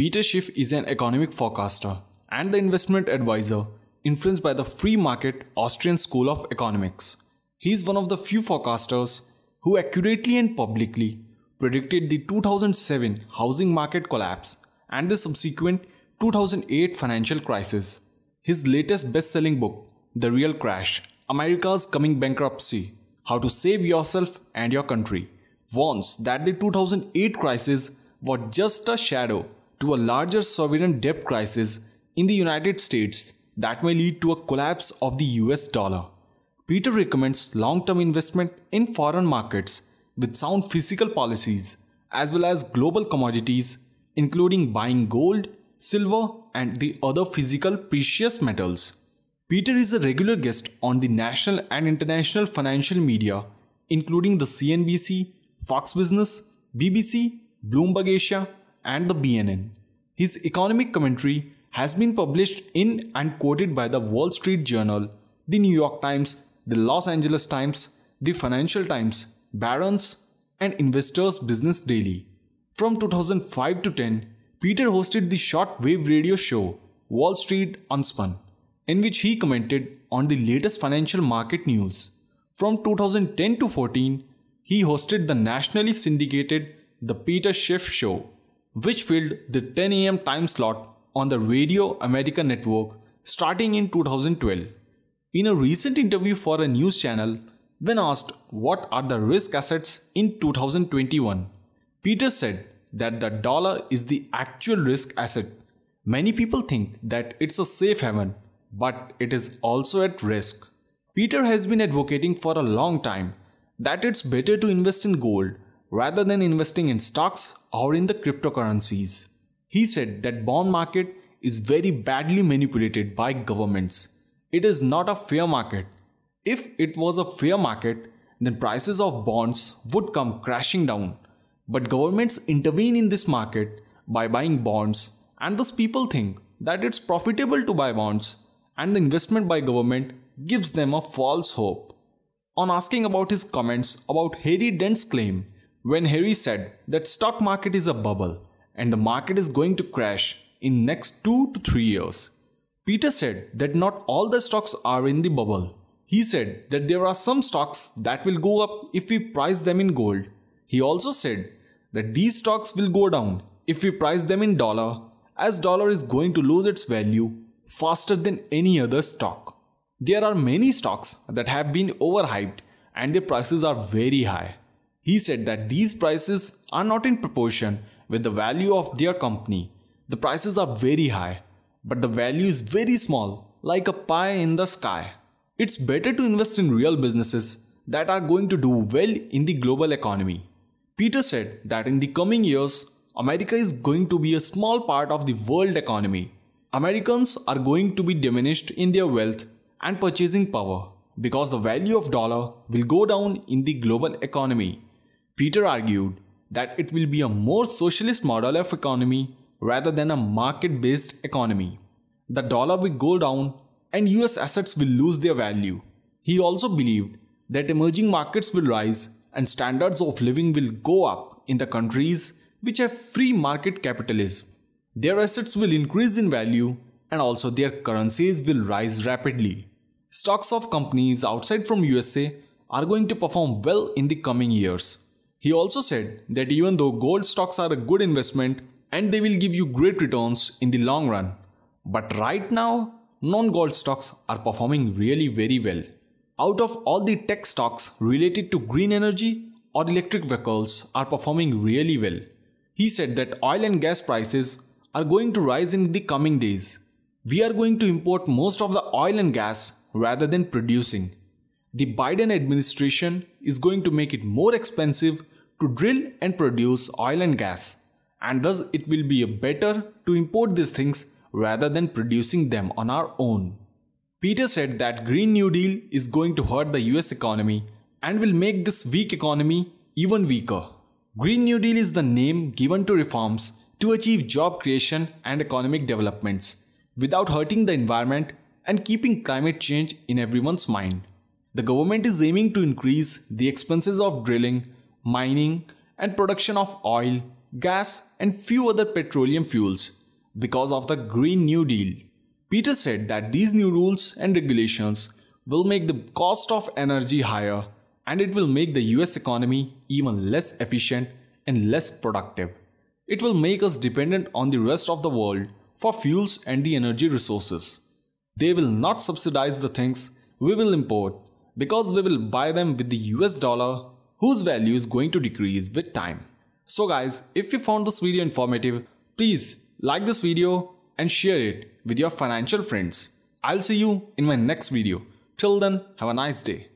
Peter Schiff is an economic forecaster and the investment advisor influenced by the free market Austrian School of Economics. He is one of the few forecasters who accurately and publicly predicted the 2007 housing market collapse and the subsequent 2008 financial crisis. His latest best selling book, The Real Crash America's Coming Bankruptcy How to Save Yourself and Your Country, warns that the 2008 crisis was just a shadow to a larger sovereign debt crisis in the United States that may lead to a collapse of the US dollar. Peter recommends long term investment in foreign markets with sound fiscal policies as well as global commodities, including buying gold, silver, and the other physical precious metals. Peter is a regular guest on the national and international financial media, including the CNBC, Fox Business, BBC, Bloomberg Asia, and the BNN. His economic commentary has been published in and quoted by the Wall Street Journal, the New York Times, the Los Angeles Times, the Financial Times, Barron's, and Investors Business Daily. From 2005 to 10, Peter hosted the shortwave radio show Wall Street Unspun, in which he commented on the latest financial market news. From 2010 to 14, he hosted the nationally syndicated The Peter Schiff Show which filled the 10 am time slot on the Radio America network starting in 2012. In a recent interview for a news channel, when asked what are the risk assets in 2021, Peter said that the dollar is the actual risk asset. Many people think that it's a safe haven, but it is also at risk. Peter has been advocating for a long time that it's better to invest in gold rather than investing in stocks or in the cryptocurrencies. He said that bond market is very badly manipulated by governments. It is not a fair market. If it was a fair market, then prices of bonds would come crashing down. But governments intervene in this market by buying bonds and thus people think that it's profitable to buy bonds and the investment by government gives them a false hope. On asking about his comments about Harry Dent's claim when Harry said that stock market is a bubble and the market is going to crash in next 2 to 3 years, Peter said that not all the stocks are in the bubble. He said that there are some stocks that will go up if we price them in gold. He also said that these stocks will go down if we price them in dollar as dollar is going to lose its value faster than any other stock. There are many stocks that have been overhyped and their prices are very high. He said that these prices are not in proportion with the value of their company. The prices are very high, but the value is very small, like a pie in the sky. It's better to invest in real businesses that are going to do well in the global economy. Peter said that in the coming years, America is going to be a small part of the world economy. Americans are going to be diminished in their wealth and purchasing power because the value of dollar will go down in the global economy. Peter argued that it will be a more socialist model of economy rather than a market based economy. The dollar will go down and US assets will lose their value. He also believed that emerging markets will rise and standards of living will go up in the countries which have free market capitalism. Their assets will increase in value and also their currencies will rise rapidly. Stocks of companies outside from USA are going to perform well in the coming years. He also said that even though gold stocks are a good investment and they will give you great returns in the long run, but right now, non gold stocks are performing really very well. Out of all the tech stocks related to green energy or electric vehicles are performing really well. He said that oil and gas prices are going to rise in the coming days. We are going to import most of the oil and gas rather than producing. The Biden administration is going to make it more expensive to drill and produce oil and gas and thus it will be better to import these things rather than producing them on our own. Peter said that Green New Deal is going to hurt the US economy and will make this weak economy even weaker. Green New Deal is the name given to reforms to achieve job creation and economic developments without hurting the environment and keeping climate change in everyone's mind. The government is aiming to increase the expenses of drilling mining, and production of oil, gas, and few other petroleum fuels because of the Green New Deal. Peter said that these new rules and regulations will make the cost of energy higher and it will make the US economy even less efficient and less productive. It will make us dependent on the rest of the world for fuels and the energy resources. They will not subsidize the things we will import because we will buy them with the US dollar whose value is going to decrease with time. So guys, if you found this video informative, please like this video and share it with your financial friends. I'll see you in my next video. Till then, have a nice day.